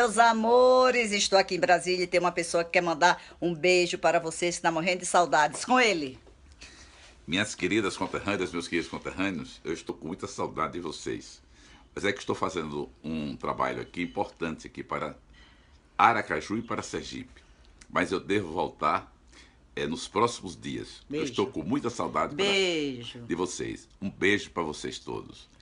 Meus amores, estou aqui em Brasília e tem uma pessoa que quer mandar um beijo para vocês que está morrendo de saudades. Com ele. Minhas queridas conterrâneas, meus queridos conterrâneos, eu estou com muita saudade de vocês. Mas é que estou fazendo um trabalho aqui importante aqui para Aracaju e para Sergipe. Mas eu devo voltar é, nos próximos dias. Beijo. Eu estou com muita saudade beijo. Para, de vocês. Um beijo para vocês todos.